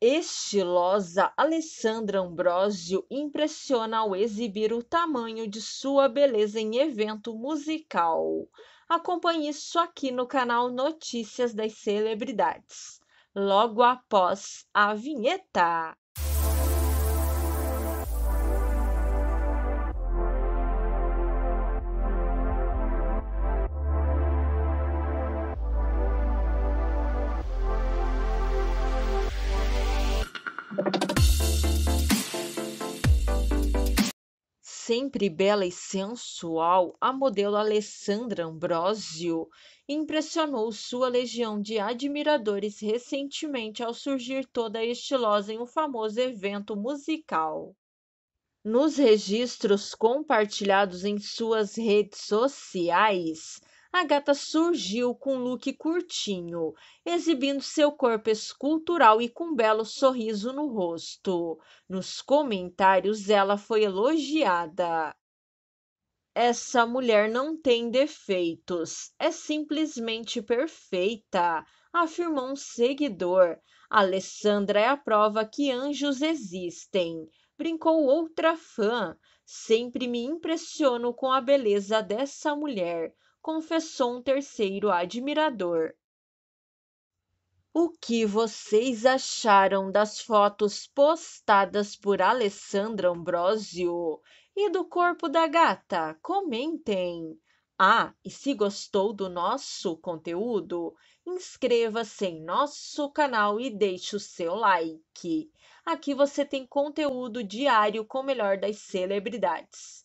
estilosa, Alessandra Ambrosio impressiona ao exibir o tamanho de sua beleza em evento musical. Acompanhe isso aqui no canal Notícias das Celebridades, logo após a vinheta. sempre bela e sensual, a modelo Alessandra Ambrosio impressionou sua legião de admiradores recentemente ao surgir toda estilosa em um famoso evento musical. Nos registros compartilhados em suas redes sociais, a gata surgiu com um look curtinho, exibindo seu corpo escultural e com um belo sorriso no rosto. Nos comentários, ela foi elogiada. Essa mulher não tem defeitos, é simplesmente perfeita, afirmou um seguidor. Alessandra é a prova que anjos existem, brincou outra fã. Sempre me impressiono com a beleza dessa mulher confessou um terceiro admirador. O que vocês acharam das fotos postadas por Alessandra Ambrosio e do corpo da gata? Comentem! Ah, e se gostou do nosso conteúdo, inscreva-se em nosso canal e deixe o seu like. Aqui você tem conteúdo diário com o melhor das celebridades.